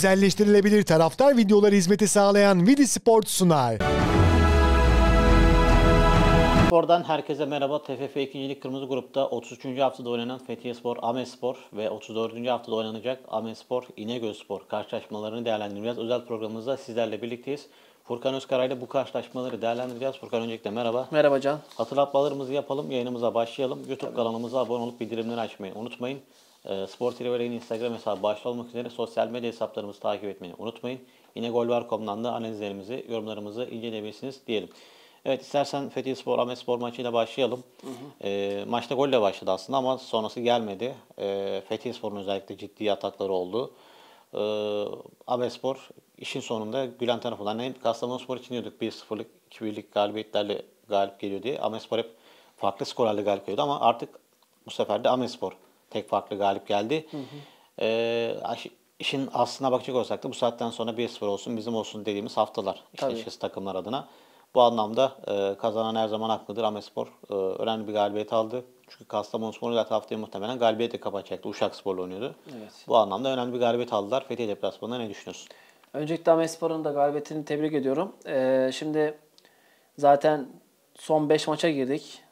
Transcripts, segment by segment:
Özelleştirilebilir taraftar videoları hizmeti sağlayan Vidi Sport sunar. Spor'dan herkese merhaba. TFF 2. Lig Kırmızı Grup'ta 33. haftada oynanan Fethiye Spor, Ahmet Spor ve 34. haftada oynanacak Ahmet Spor, İnegöl Spor karşılaşmalarını değerlendireceğiz. Özel programımızda sizlerle birlikteyiz. Furkan Özkaray ile bu karşılaşmaları değerlendireceğiz. Furkan öncelikle merhaba. Merhaba Can. Hatırlatmalarımızı yapalım, yayınımıza başlayalım. YouTube Tabii. kanalımıza abone olup bildirimleri açmayı unutmayın. Ee, Spor Trivaler'in Instagram hesabı başta olmak üzere sosyal medya hesaplarımızı takip etmeyi unutmayın. Yine golvar.com'dan da analizlerimizi, yorumlarımızı inceleyebilirsiniz diyelim. Evet istersen Fethiye Spor, Ahmet Spor maçıyla başlayalım. Hı hı. E, maçta golle başladı aslında ama sonrası gelmedi. E, Fethiye Spor'un özellikle ciddi atakları oldu. E, Ahmet Spor işin sonunda gülen tarafından hem Kastamonu Spor için diyorduk 1-0'lık 2-1'lik galibiyetlerle galip geliyor diye. Ahmet Spor hep farklı skorlarla galip geliyordu ama artık bu sefer de Ahmet Spor Tek farklı galip geldi. Hı hı. Ee, işin aslına bakacak olsak da bu saatten sonra 1-0 olsun bizim olsun dediğimiz haftalar. İşte şişesi takımlar adına. Bu anlamda e, kazanan her zaman haklıdır. Amespor e, önemli bir galibiyet aldı. Çünkü Kastamonu Spor zaten haftayı muhtemelen galibiyetle kapatacaktı. Uşak Spor'la oynuyordu. Evet. Bu anlamda önemli bir galibiyet aldılar. Fethiye deplasmanda ne düşünüyorsun? Öncelikle Amespor'un da galibiyetini tebrik ediyorum. Ee, şimdi zaten son 5 maça girdik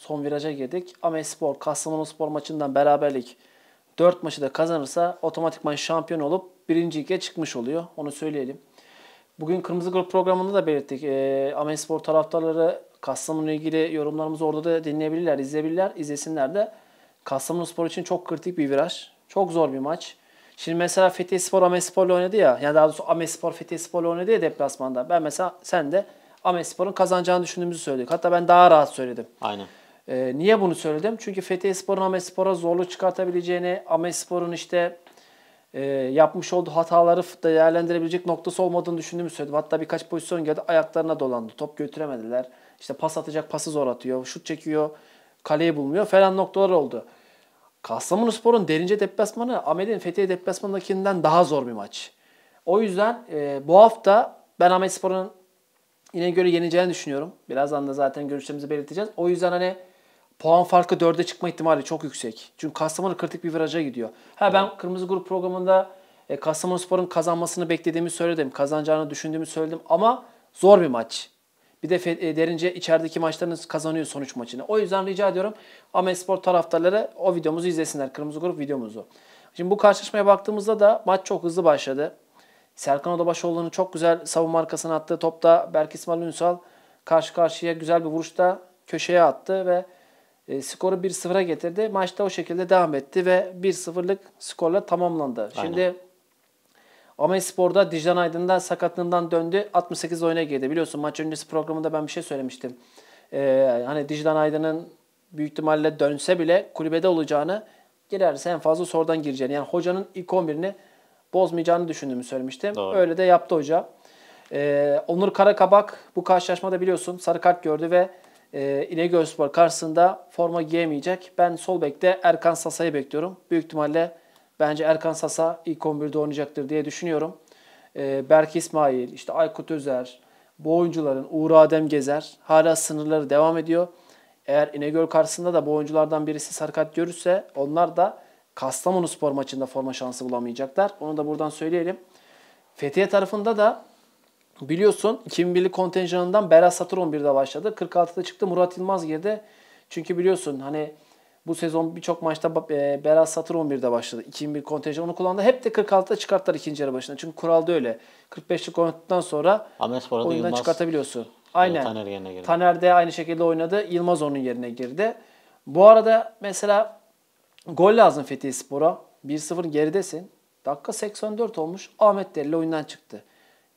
son viraja girdik. Amespor, Kastamonu Spor maçından beraberlik 4 maçı da kazanırsa otomatikman şampiyon olup birinci lige çıkmış oluyor. Onu söyleyelim. Bugün Kırmızı Grup programında da belirttik. E, ee, Amespor taraftarları Kastamonu'yla ilgili yorumlarımızı orada da dinleyebilirler, izleyebilirler, izlesinler de. Kastamonu Spor için çok kritik bir viraj. Çok zor bir maç. Şimdi mesela Fethiye Spor Amespor'la oynadı ya. Yani daha doğrusu Amespor Fethiye Spor'la oynadı ya deplasmanda. Ben mesela sen de Amespor'un kazanacağını düşündüğümüzü söyledik. Hatta ben daha rahat söyledim. Aynen. E, niye bunu söyledim? Çünkü Fethiye Espor'un Amespor'a zorluk çıkartabileceğini, Amespor'un işte e, yapmış olduğu hataları değerlendirebilecek noktası olmadığını düşündüğümü söyledim. Hatta birkaç pozisyon geldi ayaklarına dolandı. Top götüremediler. İşte pas atacak pası zor atıyor. Şut çekiyor. Kaleyi bulmuyor falan noktalar oldu. Kastamonu Spor'un derince deplasmanı Ahmet'in Fethiye deplasmanındakinden daha zor bir maç. O yüzden e, bu hafta ben Ahmet Spor'un yine göre yeneceğini düşünüyorum. Birazdan da zaten görüşlerimizi belirteceğiz. O yüzden hani puan farkı 4'e çıkma ihtimali çok yüksek. Çünkü Kastamonu kritik bir viraja gidiyor. Ha ben Kırmızı Grup programında e, Spor'un kazanmasını beklediğimi söyledim. Kazanacağını düşündüğümü söyledim ama zor bir maç. Bir de e, derince içerideki maçlarınız kazanıyor sonuç maçını. O yüzden rica ediyorum Spor taraftarları o videomuzu izlesinler. Kırmızı Grup videomuzu. Şimdi bu karşılaşmaya baktığımızda da maç çok hızlı başladı. Serkan Odabaşoğlu'nun çok güzel savunma arkasına attığı topta Berk İsmail Ünsal karşı karşıya güzel bir vuruşta köşeye attı ve e, skoru 1-0'a getirdi. Maçta o şekilde devam etti ve 1-0'lık skorla tamamlandı. Aynen. Şimdi Amel Spor'da Dijan Aydın'dan sakatlığından döndü. 68 oyuna girdi. Biliyorsun maç öncesi programında ben bir şey söylemiştim. Ee, hani Dijan Aydın'ın büyük ihtimalle dönse bile kulübede olacağını girerse en fazla sordan gireceğini. Yani hocanın ilk 11'ini bozmayacağını düşündüğümü söylemiştim. Doğru. Öyle de yaptı hoca. Ee, Onur Karakabak bu karşılaşmada biliyorsun sarı kart gördü ve ee, İnegöl spor karşısında forma giyemeyecek. Ben sol bekte Erkan Sasa'yı bekliyorum. Büyük ihtimalle bence Erkan Sasa ilk 11'de oynayacaktır diye düşünüyorum. E, Berk İsmail, işte Aykut Özer, bu oyuncuların Uğur Adem Gezer hala sınırları devam ediyor. Eğer İnegöl karşısında da bu oyunculardan birisi sarkat görürse onlar da Kastamonu spor maçında forma şansı bulamayacaklar. Onu da buradan söyleyelim. Fethiye tarafında da Biliyorsun 2001'li kontenjanından Berat Satır 11'de başladı. 46'da çıktı Murat Yılmaz girdi. Çünkü biliyorsun hani bu sezon birçok maçta e, Berat Satır 11'de başladı. 2001 kontenjanı onu kullandı. Hep de 46'da çıkarttılar ikinci yarı başına. Çünkü kuralda öyle. 45'lik oynadıktan sonra oyundan Yılmaz, çıkartabiliyorsun. Aynen. Taner girdi. Taner de aynı şekilde oynadı. Yılmaz onun yerine girdi. Bu arada mesela gol lazım Fethiye Spor'a. 1-0 geridesin. Dakika 84 olmuş. Ahmet Dereli oyundan çıktı.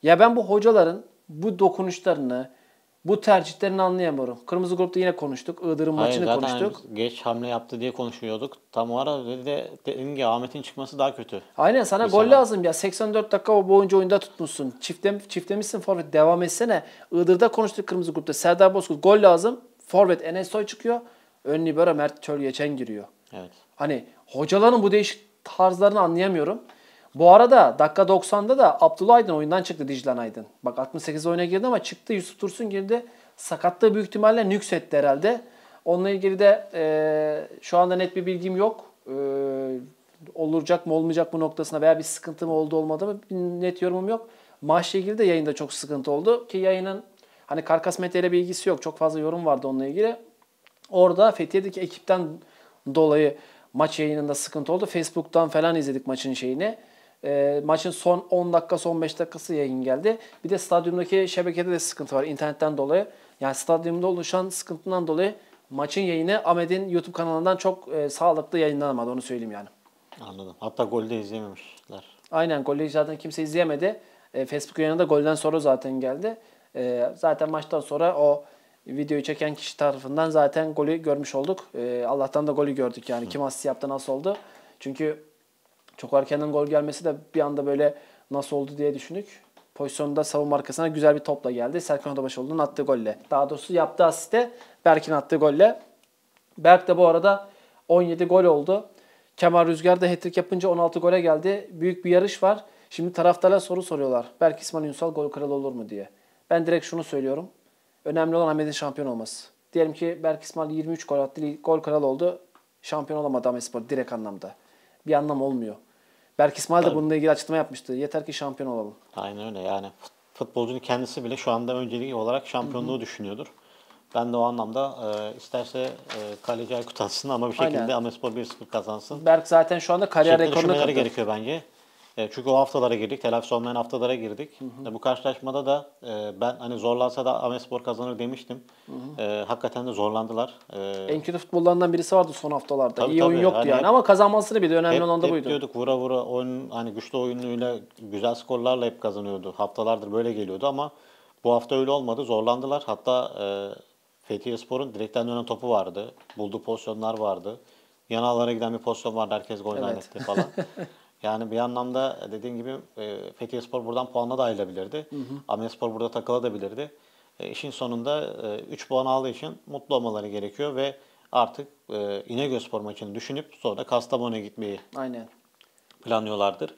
Ya ben bu hocaların bu dokunuşlarını, bu tercihlerini anlayamıyorum. Kırmızı grupta yine konuştuk. Iğdır'ın Hayır, maçını zaten konuştuk. Geç hamle yaptı diye konuşuyorduk. Tam o ara de dedim ki Ahmet'in çıkması daha kötü. Aynen sana Mesela. gol lazım ya. 84 dakika o boyunca oyunda tutmuşsun. Çiftlem, çiftlemişsin forvet devam etsene. Iğdır'da konuştuk kırmızı grupta. Serdar Bozkurt gol lazım. Forvet Enes Soy çıkıyor. Ön libero Mert Çöl geçen giriyor. Evet. Hani hocaların bu değişik tarzlarını anlayamıyorum. Bu arada dakika 90'da da Abdullah Aydın oyundan çıktı Diclan Aydın. Bak 68 oyuna girdi ama çıktı Yusuf Tursun girdi. Sakatlığı büyük ihtimalle nüksetti herhalde. Onunla ilgili de e, şu anda net bir bilgim yok. E, olacak mı olmayacak bu noktasına veya bir sıkıntı mı oldu olmadı mı net yorumum yok. Maaşla ilgili de yayında çok sıkıntı oldu ki yayının hani Karkas Mete ile bir ilgisi yok. Çok fazla yorum vardı onunla ilgili. Orada Fethiye'deki ekipten dolayı maç yayınında sıkıntı oldu. Facebook'tan falan izledik maçın şeyini. E, maçın son 10 dakika, son 5 dakikası yayın geldi. Bir de stadyumdaki şebekede de sıkıntı var internetten dolayı. Yani stadyumda oluşan sıkıntından dolayı maçın yayını Ahmet'in YouTube kanalından çok e, sağlıklı yayınlanamadı onu söyleyeyim yani. Anladım. Hatta golde izleyememişler. Aynen golde zaten kimse izleyemedi. E, Facebook da golden sonra zaten geldi. E, zaten maçtan sonra o videoyu çeken kişi tarafından zaten golü görmüş olduk. E, Allah'tan da golü gördük yani. Hı. Kim asist yaptı nasıl oldu. Çünkü çok erkenden gol gelmesi de bir anda böyle nasıl oldu diye düşündük. Pozisyonda savunma arkasına güzel bir topla geldi. Serkan Odabaşoğlu'nun attığı golle. Daha doğrusu yaptığı asiste Berk'in attığı golle. Berk de bu arada 17 gol oldu. Kemal Rüzgar da hat yapınca 16 gole geldi. Büyük bir yarış var. Şimdi taraftarlar soru soruyorlar. Berk İsmail Ünsal gol kralı olur mu diye. Ben direkt şunu söylüyorum. Önemli olan Ahmet'in şampiyon olması. Diyelim ki Berk İsmail 23 gol attı, gol kralı oldu. Şampiyon olamadı Ahmet Spor direkt anlamda bir anlam olmuyor. Berk İsmail de bununla ilgili açıklama yapmıştı. Yeter ki şampiyon olalım. Aynen öyle yani. Futbolcunun kendisi bile şu anda önceliği olarak şampiyonluğu Hı-hı. düşünüyordur. Ben de o anlamda e, isterse e, kaleci Aykut ama bir şekilde Aynen. Amespor 1-0 kazansın. Berk zaten şu anda kariyer rekorunu rekoruna gerekiyor bence. E, çünkü o haftalara girdik. Telafisi olmayan haftalara girdik. Hı hı. E, bu karşılaşmada da e, ben hani zorlansa da Amespor kazanır demiştim. Hı hı. E, hakikaten de zorlandılar. en kötü futbollarından birisi vardı son haftalarda. Tabii, İyi tabii. oyun yoktu hani yani hep, ama kazanmasını bir de önemli hep, olan da buydu. Hep diyorduk vura vura oyun hani güçlü oyunuyla güzel skorlarla hep kazanıyordu. Haftalardır böyle geliyordu ama bu hafta öyle olmadı. Zorlandılar. Hatta e, Fethiye Spor'un direkten dönen topu vardı. Bulduğu pozisyonlar vardı. Yanalara giden bir pozisyon vardı. Herkes gol evet. falan. Yani bir anlamda e, dediğin gibi e, Fethiye Spor buradan puanla da ayrılabilirdi. Amel Spor burada takılabilirdi. E, İşin sonunda e, puan aldığı için mutlu olmaları gerekiyor ve artık e, İnegöl Spor maçını düşünüp sonra Kastamonu'ya gitmeyi Aynen. planlıyorlardır.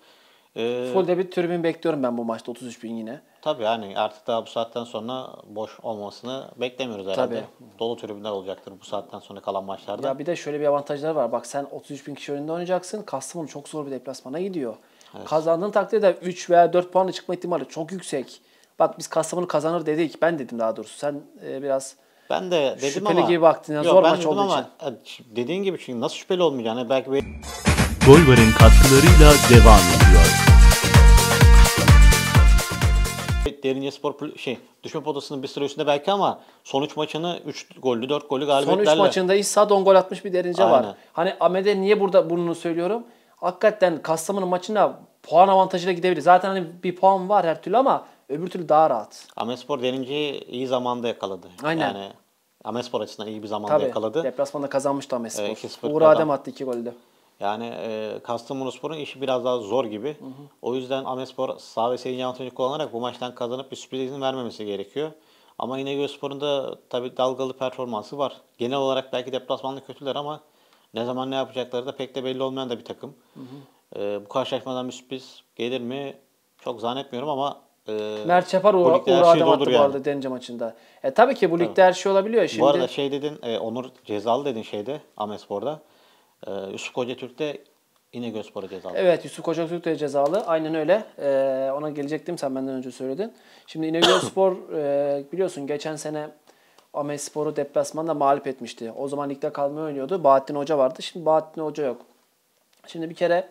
Ee, Full debit tribün bekliyorum ben bu maçta 33 bin yine. Tabii yani artık daha bu saatten sonra boş olmasını beklemiyoruz herhalde. Tabii. Dolu tribünler olacaktır bu saatten sonra kalan maçlarda. Ya bir de şöyle bir avantajları var. Bak sen 33 bin kişi önünde oynayacaksın. Kastamonu çok zor bir deplasmana gidiyor. Evet. Kazandığın takdirde 3 veya 4 puanla çıkma ihtimali çok yüksek. Bak biz Kastamonu kazanır dedik. Ben dedim daha doğrusu. Sen e, biraz ben de dedim şüpheli ama, gibi baktın. Yani yok, zor maç olduğu ama, için. E, dediğin gibi çünkü nasıl şüpheli olmayacağını belki... Goyvar'ın katkılarıyla devam ediyor. Derince Spor şey, düşme potasının bir sıra üstünde belki ama sonuç maçını 3 gollü 4 gollü galibiyetlerle. Son 3 maçında İsa don gol atmış bir Derince Aynen. var. Hani Amede niye burada bunu söylüyorum? Hakikaten Kastamonu maçına puan avantajıyla gidebilir. Zaten hani bir puan var her türlü ama öbür türlü daha rahat. Amespor Derince'yi iyi zamanda yakaladı. Aynen. Yani Amespor açısından iyi bir zamanda Tabii, yakaladı. Deplasmanda kazanmıştı Amespor. Ee, Uğur Adem attı 2 golde. Yani e, Kastamonuspor'un işi biraz daha zor gibi. Hı hı. O yüzden Amespor sağ ve seyirci avantajı kullanarak bu maçtan kazanıp bir sürpriz izin vermemesi gerekiyor. Ama yine Spor'un da tabii dalgalı performansı var. Genel olarak belki deplasmanda kötüler ama ne zaman ne yapacakları da pek de belli olmayan da bir takım. Hı hı. E, bu karşılaşmadan bir sürpriz gelir mi çok zannetmiyorum ama e, Mert Çapar Uğur, Uğur şey attı yani. bu arada Dence maçında. E, tabii ki bu ligde tabii. her şey olabiliyor şimdi. Bu arada şey dedin, e, Onur cezalı dedin şeyde Amespor'da. Ee, Yusuf Koca Türk de yine Gözpora cezalı. Evet Yusuf Koca Türk de cezalı. Aynen öyle. Ee, ona gelecektim sen benden önce söyledin. Şimdi yine Gözpor e, biliyorsun geçen sene Amespor'u deplasmanda mağlup etmişti. O zaman ligde kalmaya oynuyordu. Bahattin Hoca vardı. Şimdi Bahattin Hoca yok. Şimdi bir kere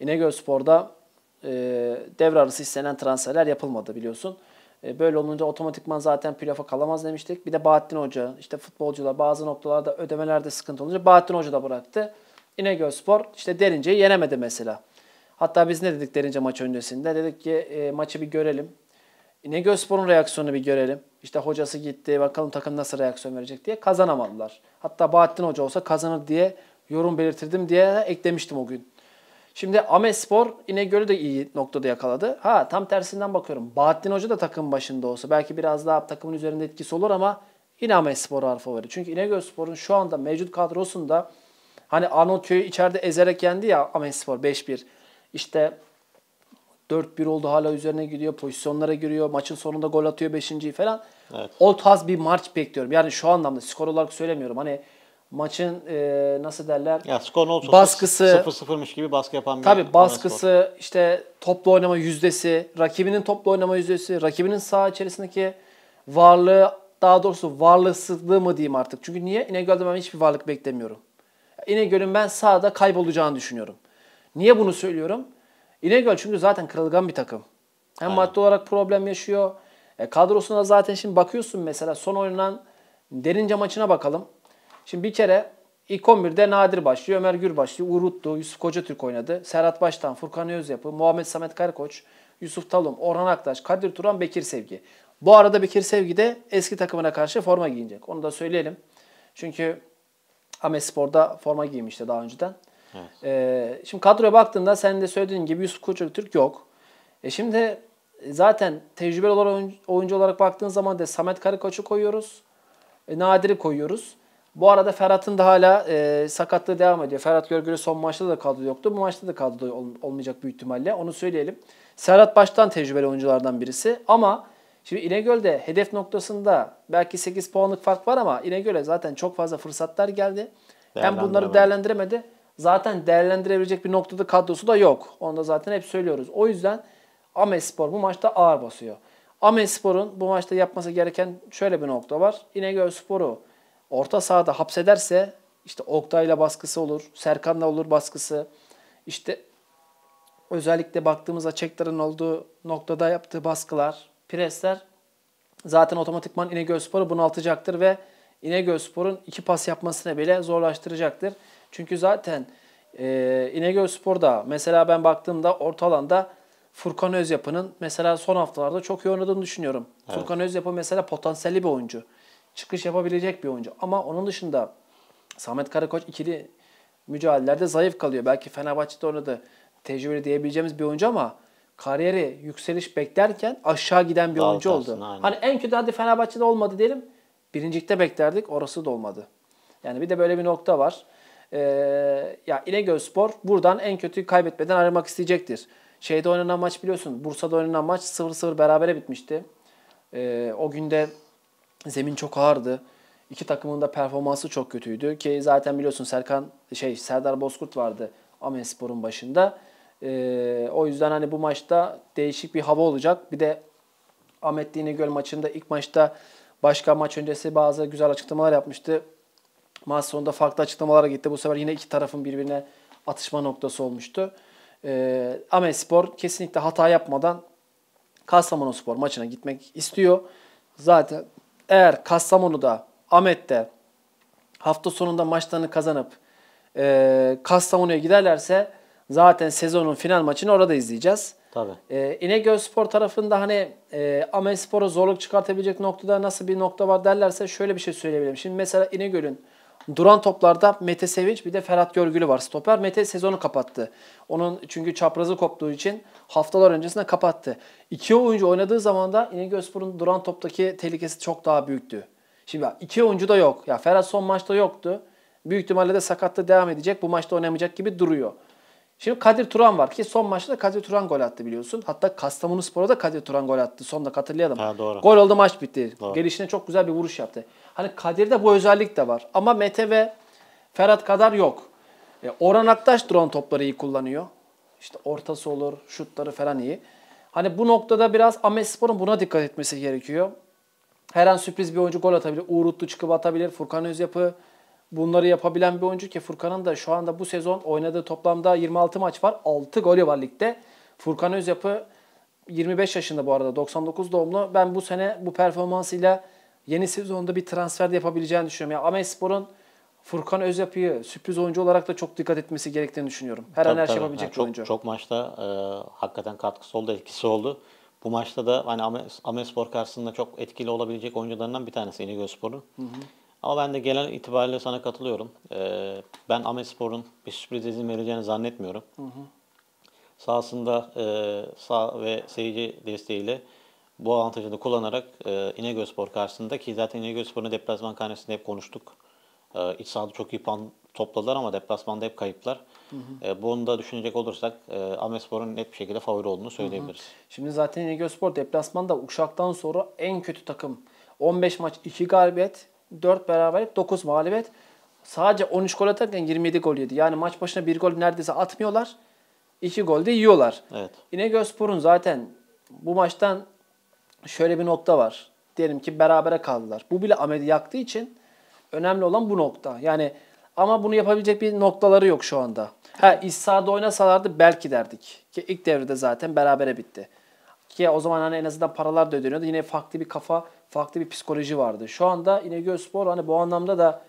İnegöl Spor'da e, devre arası istenen transferler yapılmadı biliyorsun. E, böyle olunca otomatikman zaten playoff'a kalamaz demiştik. Bir de Bahattin Hoca, işte futbolcular bazı noktalarda ödemelerde sıkıntı olunca Bahattin Hoca da bıraktı. İnegöl Spor işte Derince'yi yenemedi mesela. Hatta biz ne dedik Derince maç öncesinde? Dedik ki e, maçı bir görelim. İnegöl Spor'un reaksiyonunu bir görelim. İşte hocası gitti bakalım takım nasıl reaksiyon verecek diye kazanamadılar. Hatta Bahattin Hoca olsa kazanır diye yorum belirtirdim diye eklemiştim o gün. Şimdi Amespor İnegöl'ü de iyi noktada yakaladı. Ha tam tersinden bakıyorum. Bahattin Hoca da takım başında olsa belki biraz daha takımın üzerinde etkisi olur ama yine Amespor ağır favori. Çünkü İnegöl Spor'un şu anda mevcut kadrosunda hani Arnavutköy'ü içeride ezerek yendi ya Amespor 5-1. İşte 4-1 oldu hala üzerine gidiyor. Pozisyonlara giriyor. Maçın sonunda gol atıyor 5. falan. Evet. O tarz bir maç bekliyorum. Yani şu anlamda skor olarak söylemiyorum. Hani maçın e, nasıl derler? Ya skor ne olsa baskısı 0-0'mış gibi baskı yapan bir Tabii baskısı, spor. işte toplu oynama yüzdesi, rakibinin toplu oynama yüzdesi, rakibinin saha içerisindeki varlığı, daha doğrusu varlıksızlığı mı diyeyim artık. Çünkü niye? İnegöl'de ben hiçbir varlık beklemiyorum. İnegöl'ün ben sahada kaybolacağını düşünüyorum. Niye bunu söylüyorum? İnegöl çünkü zaten kırılgan bir takım. Hem Aynen. maddi olarak problem yaşıyor. E, kadrosuna zaten şimdi bakıyorsun mesela son oynanan Derince maçına bakalım. Şimdi bir kere ilk 11'de Nadir başlıyor, Ömer Gür başlıyor, Uruttu, Yusuf Koca Türk oynadı. Serhat Baştan, Furkan Özyapı, Muhammed Samet Karakoç, Yusuf Talum, Orhan Aktaş, Kadir Turan, Bekir Sevgi. Bu arada Bekir Sevgi de eski takımına karşı forma giyinecek. Onu da söyleyelim. Çünkü Ahmet Spor'da forma giymişti daha önceden. Evet. Ee, şimdi kadroya baktığında sen de söylediğin gibi Yusuf Türk yok. E şimdi zaten tecrübeli olarak oyuncu olarak baktığın zaman da Samet Karakoç'u koyuyoruz. E, Nadir'i koyuyoruz. Bu arada Ferhat'ın da hala e, sakatlığı devam ediyor. Ferhat Görgülü son maçta da kaldı yoktu. Bu maçta da kaldı ol, olmayacak büyük ihtimalle. Onu söyleyelim. Serhat baştan tecrübeli oyunculardan birisi ama şimdi İnegöl'de hedef noktasında belki 8 puanlık fark var ama İnegöl'e zaten çok fazla fırsatlar geldi. Hem bunları değerlendiremedi. Zaten değerlendirebilecek bir noktada kadrosu da yok. Onu da zaten hep söylüyoruz. O yüzden Amespor bu maçta ağır basıyor. Amespor'un bu maçta yapması gereken şöyle bir nokta var. İnegöl Spor'u orta sahada hapsederse işte Oktay'la baskısı olur, Serkan'la olur baskısı. İşte özellikle baktığımızda Çektar'ın olduğu noktada yaptığı baskılar, presler zaten otomatikman İnegölspor'u bunaltacaktır ve İnegöl Spor'un iki pas yapmasını bile zorlaştıracaktır. Çünkü zaten e, Spor'da mesela ben baktığımda orta alanda Furkan Özyapı'nın mesela son haftalarda çok yoğun olduğunu düşünüyorum. Evet. Furkan Özyapı mesela potansiyelli bir oyuncu çıkış yapabilecek bir oyuncu. Ama onun dışında Samet Karakoç ikili mücadelelerde zayıf kalıyor. Belki Fenerbahçe'de da tecrübeli diyebileceğimiz bir oyuncu ama kariyeri yükseliş beklerken aşağı giden bir Dağıl oyuncu oldu. Aynen. Hani en kötü hadi Fenerbahçe'de olmadı diyelim. Birincilikte beklerdik orası da olmadı. Yani bir de böyle bir nokta var. Ee, ya İnegöl Spor buradan en kötüyü kaybetmeden aramak isteyecektir. Şeyde oynanan maç biliyorsun Bursa'da oynanan maç 0-0 berabere bitmişti. Ee, o günde Zemin çok ağırdı. İki takımın da performansı çok kötüydü ki zaten biliyorsun Serkan şey Serdar Bozkurt vardı Spor'un başında. Ee, o yüzden hani bu maçta değişik bir hava olacak. Bir de Ahmet Dini Göl maçında ilk maçta başka maç öncesi bazı güzel açıklamalar yapmıştı. Maç sonunda farklı açıklamalara gitti. Bu sefer yine iki tarafın birbirine atışma noktası olmuştu. Ee, Ahmet Spor kesinlikle hata yapmadan Kastamonu Spor maçına gitmek istiyor. Zaten eğer Kastamonu'da, Ahmet'te hafta sonunda maçlarını kazanıp e, Kastamonu'ya giderlerse zaten sezonun final maçını orada izleyeceğiz. Tabii. E, İnegöl Spor tarafında hani e, Amel Spor'a zorluk çıkartabilecek noktada nasıl bir nokta var derlerse şöyle bir şey söyleyebilirim. Şimdi mesela İnegöl'ün Duran toplarda Mete Sevinç bir de Ferhat Görgülü var stoper. Mete sezonu kapattı. Onun çünkü çaprazı koptuğu için haftalar öncesinde kapattı. İki oyuncu oynadığı zaman da İnegölspor'un duran toptaki tehlikesi çok daha büyüktü. Şimdi bak iki oyuncu da yok. Ya Ferhat son maçta yoktu. Büyük ihtimalle de sakatlı devam edecek. Bu maçta oynamayacak gibi duruyor. Şimdi Kadir Turan var ki son maçta da Kadir Turan gol attı biliyorsun. Hatta Kastamonu Spor'a da Kadir Turan gol attı. Son da hatırlayalım. Ha, doğru. Gol oldu maç bitti. Doğru. Gelişine çok güzel bir vuruş yaptı. Hani Kadir'de bu özellik de var. Ama Mete ve Ferhat kadar yok. E, Orhan Aktaş drone topları iyi kullanıyor. İşte ortası olur, şutları falan iyi. Hani bu noktada biraz Ahmet Spor'un buna dikkat etmesi gerekiyor. Her an sürpriz bir oyuncu gol atabilir. Uğur Utlu çıkıp atabilir. Furkan Özyapı bunları yapabilen bir oyuncu ki Furkan'ın da şu anda bu sezon oynadığı toplamda 26 maç var. 6 golü var ligde. Furkan Özyapı 25 yaşında bu arada 99 doğumlu. Ben bu sene bu performansıyla yeni sezonda bir transfer de yapabileceğini düşünüyorum. Yani Amespor'un Furkan Özyapı'yı sürpriz oyuncu olarak da çok dikkat etmesi gerektiğini düşünüyorum. Her tabii, an her şey tabii. şey yapabilecek yani çok, oyuncu. Çok maçta e, hakikaten katkısı oldu, etkisi oldu. Bu maçta da hani Amespor karşısında çok etkili olabilecek oyuncularından bir tanesi İnegöl Spor'un. Ama ben de gelen itibariyle sana katılıyorum. Ee, ben Amespor'un bir sürpriz izin vereceğini zannetmiyorum. Hı hı. Sahasında e, sağ ve seyirci desteğiyle bu avantajını kullanarak e, İnegölspor karşısında ki zaten İnegölspor'un deplasman karnesinde hep konuştuk. E, iç sahada çok iyi puan topladılar ama deplasmanda hep kayıplar. Hı E, bunu da düşünecek olursak e, Amespor'un net bir şekilde favori olduğunu söyleyebiliriz. Hı hı. Şimdi zaten İnegölspor deplasmanda Uşak'tan sonra en kötü takım. 15 maç 2 galibiyet, 4 beraberlik, 9 mağlubiyet. Sadece 13 gol atarken 27 gol yedi. Yani maç başına bir gol neredeyse atmıyorlar. 2 gol de yiyorlar. Evet. İnegölspor'un zaten bu maçtan şöyle bir nokta var. Diyelim ki berabere kaldılar. Bu bile Ahmet'i yaktığı için önemli olan bu nokta. Yani ama bunu yapabilecek bir noktaları yok şu anda. Ha İssa'da oynasalardı belki derdik. Ki ilk devrede zaten berabere bitti. Ki o zaman hani en azından paralar da ödeniyordu. Yine farklı bir kafa farklı bir psikoloji vardı. Şu anda İnegölspor hani bu anlamda da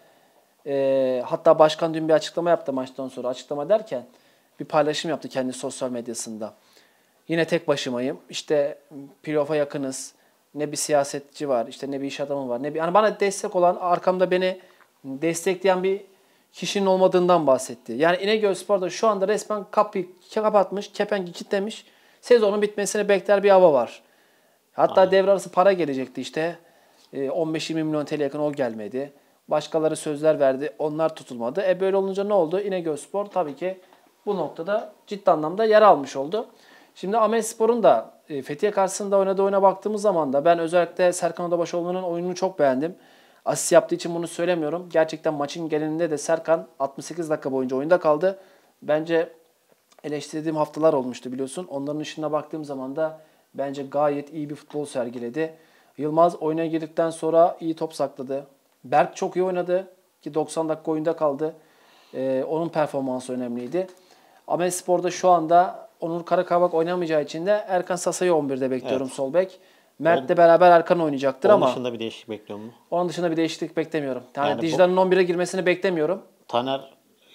e, hatta başkan dün bir açıklama yaptı maçtan sonra. Açıklama derken bir paylaşım yaptı kendi sosyal medyasında. Yine tek başımayım. İşte playoff'a yakınız. Ne bir siyasetçi var, işte ne bir iş adamı var. Ne bir yani bana destek olan, arkamda beni destekleyen bir kişinin olmadığından bahsetti. Yani İnegöl Spor'da şu anda resmen kapıyı kapatmış, kepengi kilitlemiş. Sezonun bitmesini bekler bir hava var. Hatta Aynen. devre arası para gelecekti işte. 15-20 ee, milyon TL yakın o gelmedi. Başkaları sözler verdi. Onlar tutulmadı. E böyle olunca ne oldu? İnegöl Spor tabii ki bu noktada ciddi anlamda yer almış oldu. Şimdi Ahmet Spor'un da e, Fethiye karşısında oynadığı oyuna baktığımız zaman da ben özellikle Serkan Odabaşoğlu'nun oyununu çok beğendim. Asist yaptığı için bunu söylemiyorum. Gerçekten maçın genelinde de Serkan 68 dakika boyunca oyunda kaldı. Bence eleştirdiğim haftalar olmuştu biliyorsun. Onların ışığına baktığım zaman da Bence gayet iyi bir futbol sergiledi. Yılmaz oyuna girdikten sonra iyi top sakladı. Berk çok iyi oynadı ki 90 dakika oyunda kaldı. Ee, onun performansı önemliydi. Ahmet Spor'da şu anda Onur Karakabak oynamayacağı için de Erkan Sasa'yı 11'de bekliyorum evet. sol bek. Mert de beraber Erkan oynayacaktır onun ama. Onun dışında bir değişiklik bekliyor mu? Onun dışında bir değişiklik beklemiyorum. Yani, yani Dicle'nin bu... 11'e girmesini beklemiyorum. Taner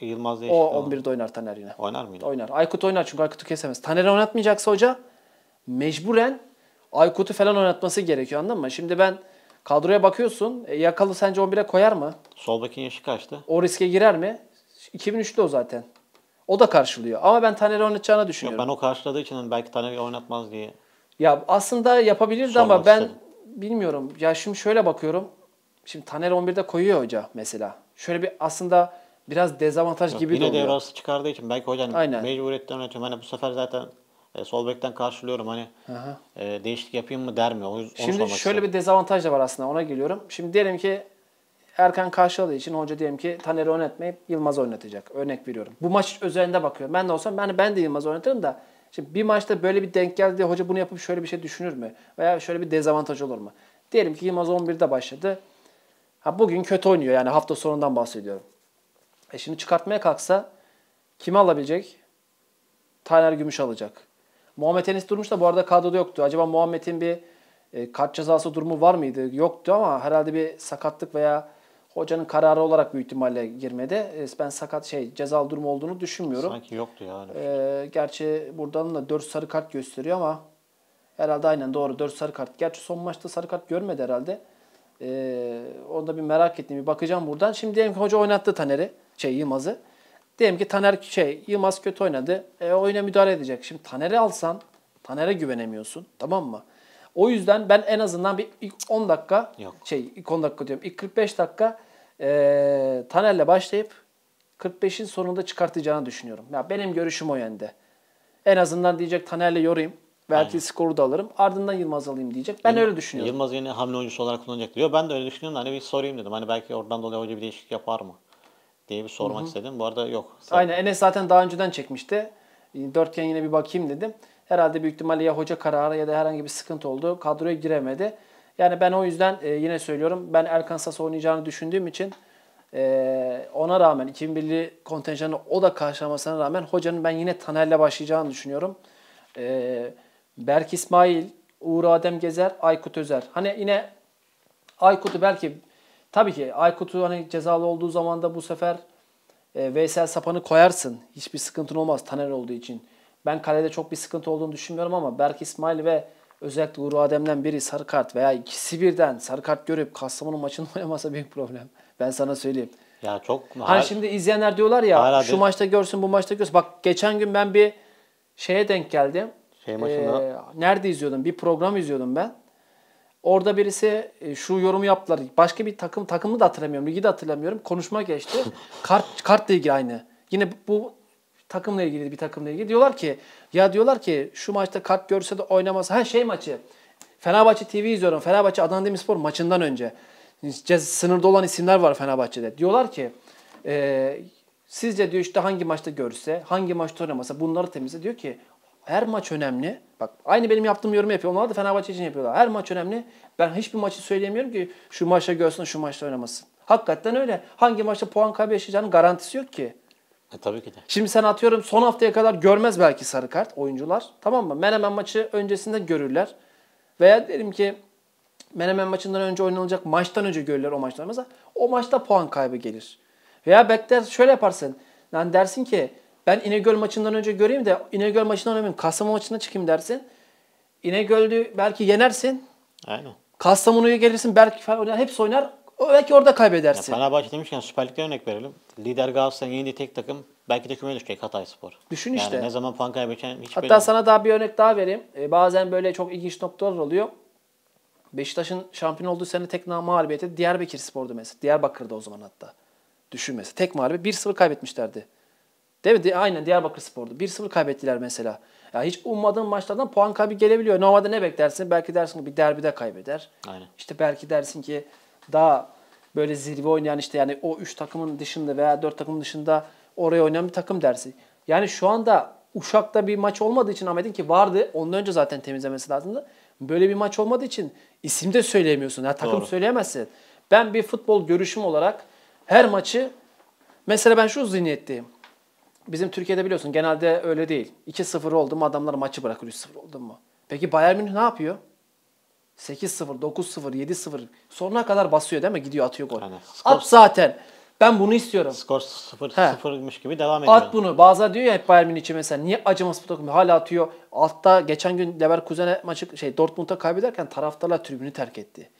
Yılmaz değişiklik. O 11'de oynar Taner yine. Oynar mıydı? Oynar. Aykut oynar çünkü Aykut'u kesemez. Taner'i oynatmayacaksa hoca mecburen Aykut'u falan oynatması gerekiyor anladın mı? Şimdi ben kadroya bakıyorsun. E, yakalı sence 11'e koyar mı? Sol bekin yaşı kaçtı? O riske girer mi? 2003'te o zaten. O da karşılıyor. Ama ben Taner'i oynatacağını düşünüyorum. Yok, ben o karşıladığı için hani belki Taner'i oynatmaz diye. Ya aslında yapabilirdi Sormak ama ben istedim. bilmiyorum. Ya şimdi şöyle bakıyorum. Şimdi Taner 11'de koyuyor hoca mesela. Şöyle bir aslında biraz dezavantaj Yok, gibi yine de oluyor. Yine devre çıkardığı için belki hocam Aynen. mecburiyetten ötürü. Hani bu sefer zaten e, sol bekten karşılıyorum. Hani e, değişiklik yapayım mı der mi? O, onu Şimdi şöyle istedim. bir dezavantaj da var aslında ona geliyorum. Şimdi diyelim ki Erkan karşıladığı için hoca diyelim ki Taner'i oynatmayıp Yılmaz oynatacak. Örnek veriyorum. Bu maç üzerinde bakıyor. Ben de olsam ben, ben de Yılmaz oynatırım da Şimdi bir maçta böyle bir denk geldi diye hoca bunu yapıp şöyle bir şey düşünür mü? Veya şöyle bir dezavantaj olur mu? Diyelim ki Yılmaz 11'de başladı. Ha bugün kötü oynuyor yani hafta sonundan bahsediyorum. E şimdi çıkartmaya kalksa kimi alabilecek? Taner Gümüş alacak. Muhammed Enes Durmuş da bu arada kadroda yoktu. Acaba Muhammed'in bir e, kart cezası durumu var mıydı? Yoktu ama herhalde bir sakatlık veya hocanın kararı olarak büyük ihtimalle girmedi. E, ben sakat şey cezalı durum olduğunu düşünmüyorum. Sanki yoktu yani. Şey. E, gerçi buradan da 4 sarı kart gösteriyor ama herhalde aynen doğru 4 sarı kart. Gerçi son maçta sarı kart görmedi herhalde. E, onu da bir merak ettim. Bir bakacağım buradan. Şimdi diyelim ki hoca oynattı Taner'i, şey Yılmaz'ı. Diyelim ki Taner şey Yılmaz kötü oynadı. E, oyuna müdahale edecek. Şimdi Taner'i alsan Taner'e güvenemiyorsun. Tamam mı? O yüzden ben en azından bir ilk 10 dakika Yok. şey ilk 10 dakika diyorum. ilk 45 dakika e, Taner'le başlayıp 45'in sonunda çıkartacağını düşünüyorum. Ya benim görüşüm o yönde. En azından diyecek Taner'le yorayım. Belki Aynen. skoru da alırım. Ardından Yılmaz alayım diyecek. Ben Yılmaz, öyle düşünüyorum. Yılmaz yeni hamle oyuncusu olarak kullanacak diyor. Ben de öyle düşünüyorum. Hani bir sorayım dedim. Hani belki oradan dolayı hoca bir değişiklik yapar mı? diye bir sormak Hı-hı. istedim. Bu arada yok. Sen... Aynen Enes zaten daha önceden çekmişti. Dörtgen yine bir bakayım dedim. Herhalde büyük ihtimalle ya hoca kararı ya da herhangi bir sıkıntı oldu. Kadroya giremedi. Yani ben o yüzden e, yine söylüyorum. Ben Erkan Sas oynayacağını düşündüğüm için e, ona rağmen 2001'li kontenjanı o da karşılamasına rağmen hocanın ben yine Taner'le başlayacağını düşünüyorum. E, Berk İsmail, Uğur Adem Gezer, Aykut Özer. Hani yine Aykut'u belki Tabii ki Aykut'u hani cezalı olduğu zaman da bu sefer e, Veysel Sapan'ı koyarsın. Hiçbir sıkıntın olmaz Taner olduğu için. Ben kalede çok bir sıkıntı olduğunu düşünmüyorum ama Berk İsmail ve özellikle Uğur Adem'den biri sarı kart veya ikisi birden sarı kart görüp Kastamonu maçını oynamasa büyük problem. Ben sana söyleyeyim. Ya çok Hani şimdi izleyenler diyorlar ya hala şu maçta görsün bu maçta görsün. Bak geçen gün ben bir şeye denk geldim. Şey maçında Ee, nerede izliyordum? Bir program izliyordum ben. Orada birisi e, şu yorumu yaptılar. Başka bir takım takımı da hatırlamıyorum. Ligi de hatırlamıyorum. Konuşma geçti. kart kartla ilgili aynı. Yine bu takımla ilgili bir takımla ilgili diyorlar ki ya diyorlar ki şu maçta kart görse de oynamaz. Ha şey maçı. Fenerbahçe TV izliyorum. Fenerbahçe Adana Demirspor maçından önce. Sınırda olan isimler var Fenerbahçe'de. Diyorlar ki e, sizce diyor işte hangi maçta görse, hangi maçta oynamasa bunları temizle. Diyor ki her maç önemli. Bak aynı benim yaptığım yorum yapıyor. Onlar da Fenerbahçe için yapıyorlar. Her maç önemli. Ben hiçbir maçı söyleyemiyorum ki şu maçta görsün, şu maçta oynamasın. Hakikaten öyle. Hangi maçta puan kaybı yaşayacağının garantisi yok ki. E, tabii ki de. Şimdi sen atıyorum son haftaya kadar görmez belki sarı kart oyuncular. Tamam mı? Menemen maçı öncesinde görürler. Veya derim ki Menemen maçından önce oynanacak maçtan önce görürler o maçlarımıza. O maçta puan kaybı gelir. Veya bekler şöyle yaparsın. Yani dersin ki ben İnegöl maçından önce göreyim de İnegöl maçından önce Kastamonu maçına çıkayım dersin. İnegöl'ü belki yenersin. Aynen. Kastamonu'ya gelirsin belki falan oynar, hepsi oynar. Belki orada kaybedersin. Ya Fenerbahçe demişken Süper Lig'de örnek verelim. Lider Galatasaray'ın yendiği tek takım belki de küme düşecek Hatay Spor. Düşün yani işte. ne zaman puan kaybedeceğini hiç Hatta sana daha bir örnek daha vereyim. Ee, bazen böyle çok ilginç noktalar oluyor. Beşiktaş'ın şampiyon olduğu sene tek mağlubiyeti Diyarbakır Spor'du mesela. Diyarbakır'da o zaman hatta. Düşün mesela. Tek mağlubiyet. 1-0 kaybetmişlerdi. Değil mi? Aynen Diyarbakır Spor'du. 1-0 kaybettiler mesela. Ya hiç ummadığın maçlardan puan kaybı gelebiliyor. Normalde ne beklersin? Belki dersin ki bir derbide kaybeder. Aynen. İşte belki dersin ki daha böyle zirve oynayan işte yani o 3 takımın dışında veya 4 takımın dışında oraya oynayan bir takım dersin. Yani şu anda Uşak'ta bir maç olmadığı için Ahmet'in ki vardı. Ondan önce zaten temizlemesi lazımdı. Böyle bir maç olmadığı için isim de söyleyemiyorsun. ya takım Doğru. söyleyemezsin. Ben bir futbol görüşüm olarak her maçı mesela ben şu zihniyetteyim. Bizim Türkiye'de biliyorsun genelde öyle değil. 2-0 oldu mu adamlar maçı bırakır 3-0 oldu mu? Peki Bayern Münih ne yapıyor? 8-0, 9-0, 7-0 sonuna kadar basıyor değil mi? Gidiyor atıyor gol. Yani skor, At zaten. Ben bunu istiyorum. Skor 0-0'mış gibi devam ediyor. At bunu. Bazen diyor ya hep Bayern Münih için mesela niye acımasız bu takım hala atıyor. Altta geçen gün Leverkusen'e maçı şey Dortmund'a kaybederken taraftarlar tribünü terk etti.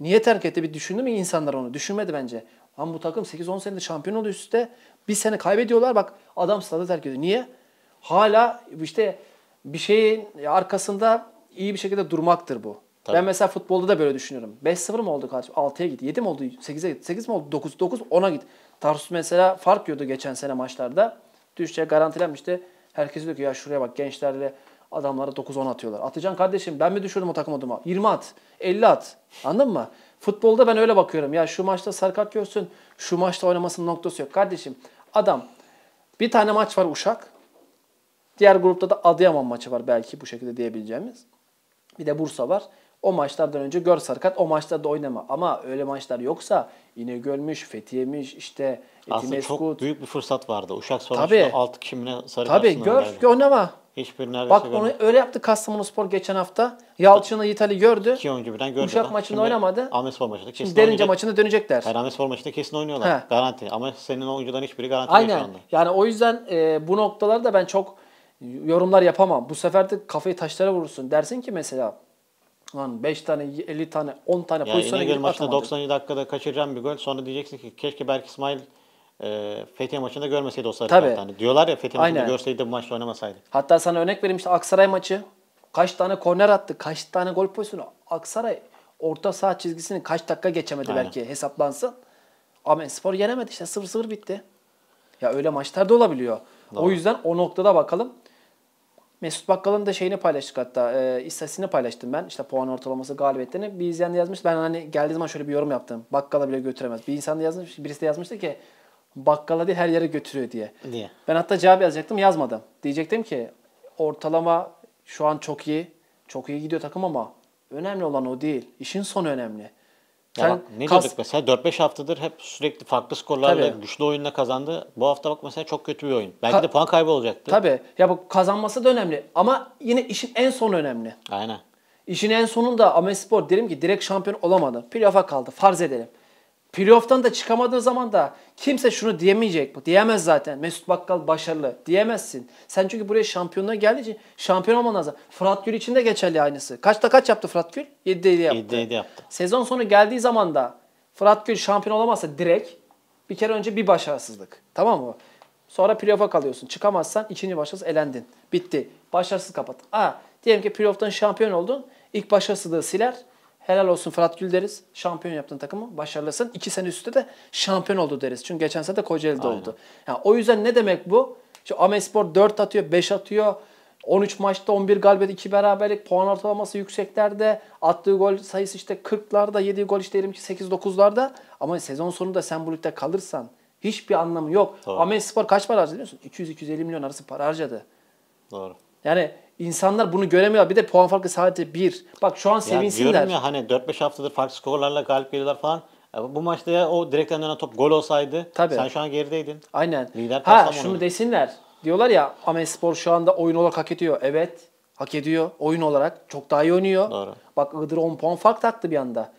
Niye terk etti? Bir düşündü mü insanlar onu? Düşünmedi bence. Lan bu takım 8-10 senedir şampiyon oluyor üstte. Bir sene kaybediyorlar bak adam stadı terk ediyor. Niye? Hala işte bir şeyin arkasında iyi bir şekilde durmaktır bu. Tabii. Ben mesela futbolda da böyle düşünüyorum. 5-0 mı oldu kardeşim? 6'ya git. 7 mi oldu? 8'e git. 8 mi oldu? 9, 9, 10'a git. Tarsus mesela fark yiyordu geçen sene maçlarda. Düşçe garantilenmişti. Herkes diyor ki ya şuraya bak gençlerle Adamlara 9-10 atıyorlar. Atacaksın kardeşim ben mi düşürdüm o takım adama? 20 at, 50 at. Anladın mı? Futbolda ben öyle bakıyorum. Ya şu maçta sarkat görsün, şu maçta oynamasının noktası yok. Kardeşim adam bir tane maç var Uşak. Diğer grupta da Adıyaman maçı var belki bu şekilde diyebileceğimiz. Bir de Bursa var. O maçlardan önce gör sarkat o maçta da oynama. Ama öyle maçlar yoksa yine İnegöl'müş, Fethiye'miş işte Aslında çok büyük bir fırsat vardı. Uşak sonuçta Tabii. 6 kimine sarı Tabii gör, gör oynama. Hiçbir neredeyse Bak onu görmedim. öyle yaptı Kastamonu Spor geçen hafta. Yalçın'la Yiğit'ali gördü. İki oyuncu birden gördü. Uşak maçında Şimdi oynamadı. Ahmet Spor maçında kesin Derince oynayacak. maçında dönecekler. Her Ahmet Spor maçında kesin oynuyorlar. He. Garanti. Ama senin oyuncudan hiçbiri garanti Aynen. değil şu anda. Yani o yüzden e, bu noktalarda ben çok yorumlar yapamam. Bu sefer de kafayı taşlara vurursun. Dersin ki mesela Lan 5 tane, 50 tane, 10 tane yani pozisyona girip atamadı. maçında 90. dakikada kaçıracağım bir gol. Sonra diyeceksin ki keşke Berk İsmail e, Fethiye maçında görmeseydi o sarı Tabii. kartı. Hani diyorlar ya Fethiye Aynen. maçında görseydi bu maçta oynamasaydı. Hatta sana örnek vereyim işte Aksaray maçı. Kaç tane korner attı, kaç tane gol pozisyonu. Aksaray orta saha çizgisini kaç dakika geçemedi Aynen. belki hesaplansın. Ama spor yenemedi işte 0-0 bitti. Ya öyle maçlar da olabiliyor. Doğru. O yüzden o noktada bakalım. Mesut Bakkal'ın da şeyini paylaştık hatta. E, istatistiğini paylaştım ben. İşte puan ortalaması galibiyetlerini. Bir izleyen de yazmış. Ben hani geldiği zaman şöyle bir yorum yaptım. Bakkala bile götüremez. Bir insan da yazmış. Birisi de yazmıştı ki bakkala diye her yere götürüyor diye. Niye? Ben hatta cevap yazacaktım yazmadım. Diyecektim ki ortalama şu an çok iyi. Çok iyi gidiyor takım ama önemli olan o değil. İşin sonu önemli. Sen ya bak, ne kas... diyorduk mesela 4-5 haftadır hep sürekli farklı skorlarla Tabii. güçlü oyunla kazandı. Bu hafta bak mesela çok kötü bir oyun. Belki Ka- de puan kaybı olacaktı. Tabii. Ya bu kazanması da önemli ama yine işin en sonu önemli. Aynen. İşin en sonunda Amespor derim ki direkt şampiyon olamadı. Playoff'a kaldı farz edelim. Playoff'tan da çıkamadığı zaman da kimse şunu diyemeyecek. Diyemez zaten. Mesut Bakkal başarılı. Diyemezsin. Sen çünkü buraya şampiyonluğa geldiği için şampiyon olman lazım. Fırat Gül için de geçerli aynısı. Kaçta kaç yaptı Fırat Gül? 7'de 7 yaptı. 7'de 7 yaptı. Sezon sonu geldiği zaman da Fırat Gül şampiyon olamazsa direkt bir kere önce bir başarısızlık. Tamam mı? Sonra playoff'a kalıyorsun. Çıkamazsan ikinci başarısız elendin. Bitti. Başarısız kapat. Aa, diyelim ki playoff'tan şampiyon oldun. İlk başarısızlığı siler helal olsun Fırat Gül deriz. Şampiyon yaptın takımı başarılısın. İki sene üstte de şampiyon oldu deriz. Çünkü geçen sene de Kocaeli'de oldu. Yani o yüzden ne demek bu? Şu Amespor 4 atıyor, 5 atıyor. 13 maçta 11 galibiyet, 2 beraberlik, puan ortalaması yükseklerde. Attığı gol sayısı işte 40'larda, yediği gol işte diyelim ki 8-9'larda. Ama sezon sonunda sen bu ligde kalırsan hiçbir anlamı yok. Tamam. Amespor kaç para harcadı biliyorsun? 200-250 milyon arası para harcadı. Doğru. Yani insanlar bunu göremiyor. Bir de puan farkı sadece bir. Bak şu an sevinsinler. Ya ya hani 4-5 haftadır farklı skorlarla galip geliyorlar falan. E, bu maçta ya o direkten dönen top gol olsaydı Tabii. sen şu an gerideydin. Aynen. Lider ha şunu onu. desinler. Diyorlar ya Ames Spor şu anda oyun olarak hak ediyor. Evet hak ediyor oyun olarak. Çok daha iyi oynuyor. Doğru. Bak Iğdır 10 puan fark taktı bir anda.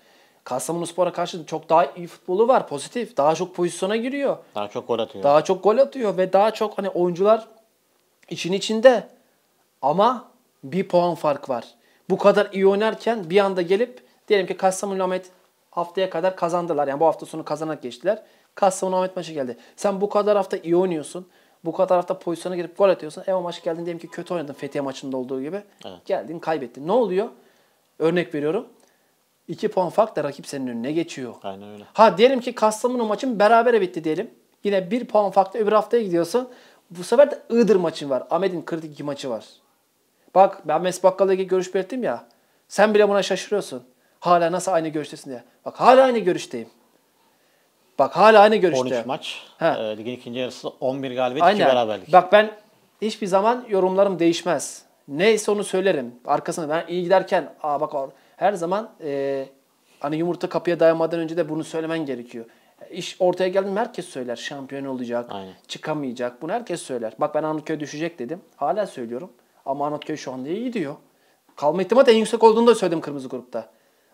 Kastamonu Spor'a karşı çok daha iyi futbolu var, pozitif. Daha çok pozisyona giriyor. Daha çok gol atıyor. Daha çok gol atıyor ve daha çok hani oyuncular için içinde. Ama bir puan fark var. Bu kadar iyi oynarken bir anda gelip diyelim ki Kastamonu Ahmet haftaya kadar kazandılar. Yani bu hafta sonu kazanarak geçtiler. Kastamonu Ahmet maçı geldi. Sen bu kadar hafta iyi oynuyorsun. Bu kadar hafta pozisyona girip gol atıyorsun. Eva maçı geldin diyelim ki kötü oynadın Fethiye maçında olduğu gibi. Evet. Geldin kaybettin. Ne oluyor? Örnek veriyorum. 2 puan fark da rakip senin önüne geçiyor. Aynen öyle. Ha diyelim ki Kastamonu maçın berabere bitti diyelim. Yine 1 puan farkla öbür haftaya gidiyorsun. Bu sefer de Iğdır maçın var. Ahmet'in kritik maçı var. Bak ben Mesih Bakkal'la ilgili görüş belirttim ya. Sen bile buna şaşırıyorsun. Hala nasıl aynı görüştesin diye. Bak hala aynı görüşteyim. Bak hala aynı görüşte. 13 maç. Ha. E, ligin ikinci yarısı 11 galibiyet, Aynen. 2 beraberlik. Bak ben hiçbir zaman yorumlarım değişmez. Neyse onu söylerim. Arkasında ben iyi giderken aa bak her zaman e, hani yumurta kapıya dayanmadan önce de bunu söylemen gerekiyor. İş ortaya geldi herkes söyler. Şampiyon olacak, Aynen. çıkamayacak. Bunu herkes söyler. Bak ben Anadolu düşecek dedim. Hala söylüyorum. Ama Arnavutköy şu an diye gidiyor. Kalma ihtimali en yüksek olduğunu da söyledim kırmızı grupta.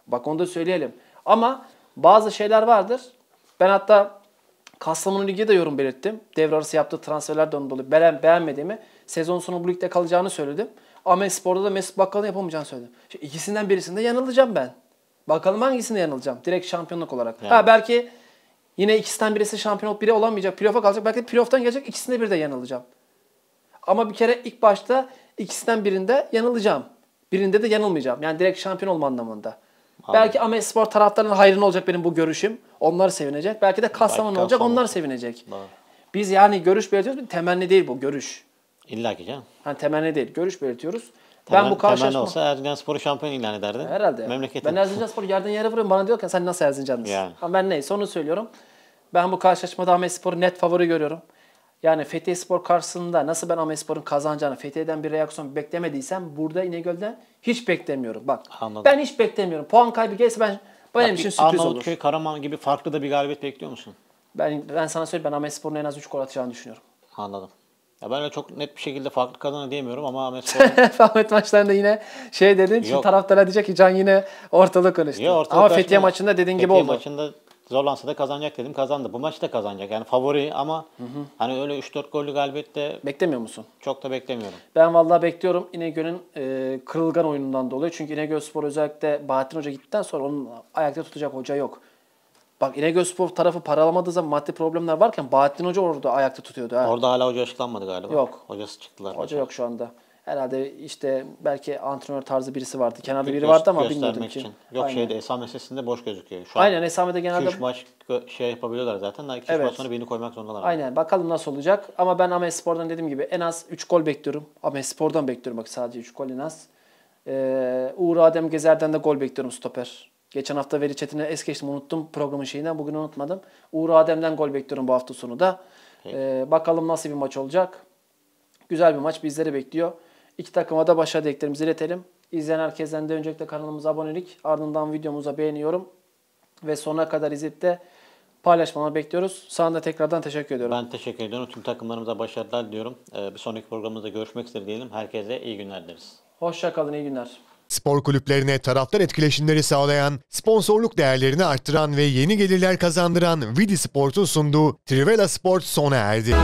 Bak onu da söyleyelim. Ama bazı şeyler vardır. Ben hatta Kastamonu Ligi'ye de yorum belirttim. Devre arası yaptığı onu dolayı beğen, beğenmediğimi, sezon sonu bu ligde kalacağını söyledim. Ama Spor'da da Mesut Bakkal'ın yapamayacağını söyledim. Şimdi ikisinden birisinde yanılacağım ben. Bakalım hangisinde yanılacağım? Direkt şampiyonluk olarak. Yani. Ha belki yine ikisinden birisi şampiyon biri olamayacak. Playoff'a kalacak. Belki playoff'tan gelecek ikisinde bir de yanılacağım. Ama bir kere ilk başta İkisinden birinde yanılacağım. Birinde de yanılmayacağım. Yani direkt şampiyon olma anlamında. Abi. Belki Ahmet Spor taraftarının hayrına olacak benim bu görüşüm. Onlar sevinecek. Belki de Kastamonu olacak. Kastamonu. Onlar sevinecek. Doğru. Biz yani görüş belirtiyoruz. Temenni değil bu. Görüş. İlla ki canım. Yani temenni değil. Görüş belirtiyoruz. Temel, ben bu karşılaşma... Temenni olsa Erzincan Spor'u şampiyon ilan ederdin. Herhalde. Memleketin. Ben Erzincan Spor'u yerden yere vuruyorum. Bana diyor sen nasıl Erzincanlısın? Yani. ben neyse onu söylüyorum. Ben bu karşılaşmada Ahmet net favori görüyorum. Yani Fethiye Spor karşısında nasıl ben Amespor'un kazanacağını, Fethiye'den bir reaksiyon beklemediysem burada İnegöl'den hiç beklemiyorum. Bak Anladım. ben hiç beklemiyorum. Puan kaybı gelirse ben benim için sürpriz Arnavutköy, olur. Arnavutköy, Karaman gibi farklı da bir galibiyet bekliyor musun? Ben ben sana söyleyeyim ben Amespor'un en az 3 gol atacağını düşünüyorum. Anladım. Ya ben de çok net bir şekilde farklı kazanır diyemiyorum ama Ahmet Spor... Ahmet maçlarında yine şey dedin. Yok. Şimdi taraftarlar diyecek ki Can yine ortalık konuştu. Yok, ortalık ama Fethiye maçında dediğin Fethiye gibi oldu. Fethiye maçında zorlansa da kazanacak dedim. Kazandı. Bu maçta kazanacak. Yani favori ama hı hı. hani öyle 3-4 gollü galibiyette beklemiyor musun? Çok da beklemiyorum. Ben vallahi bekliyorum İnegöl'ün e, kırılgan oyunundan dolayı. Çünkü İnegöl Spor özellikle Bahattin Hoca gittikten sonra onun ayakta tutacak hoca yok. Bak İnegöl Spor tarafı paralamadığı zaman maddi problemler varken Bahattin Hoca orada ayakta tutuyordu. Ha. Orada hala hoca açıklanmadı galiba. Yok. Hocası çıktılar. Hoca başarı. yok şu anda. Herhalde işte belki antrenör tarzı birisi vardı. Kenarda biri vardı ama bilmiyordum ki. Için. Yok Aynen. şeyde esame sesinde boş gözüküyor. Şu Aynen esamede genelde... 3 maç şey yapabiliyorlar zaten. 2-3 evet. maç sonra birini koymak zorundalar. Aynen bakalım nasıl olacak. Ama ben Ames Spor'dan dediğim gibi en az 3 gol bekliyorum. Ames Spor'dan bekliyorum bak sadece 3 gol en az. Ee, Uğur Adem Gezer'den de gol bekliyorum stoper. Geçen hafta Veri Çetin'e es geçtim unuttum programın şeyinden bugün unutmadım. Uğur Adem'den gol bekliyorum bu hafta sonu da. Ee, bakalım nasıl bir maç olacak. Güzel bir maç bizleri bekliyor. İki takıma da başarı dileklerimizi iletelim. İzleyen herkesten de öncelikle kanalımıza abonelik, ardından videomuza beğeniyorum ve sona kadar izleyip de paylaşmanı bekliyoruz. Sana da tekrardan teşekkür ediyorum. Ben teşekkür ediyorum. Tüm takımlarımıza başarılar diliyorum. Ee, bir sonraki programımızda görüşmek üzere diyelim. Herkese iyi günler dileriz. Hoşçakalın, iyi günler. Spor kulüplerine taraftar etkileşimleri sağlayan, sponsorluk değerlerini arttıran ve yeni gelirler kazandıran Vidi Sport'un sunduğu Trivela Sport sona erdi.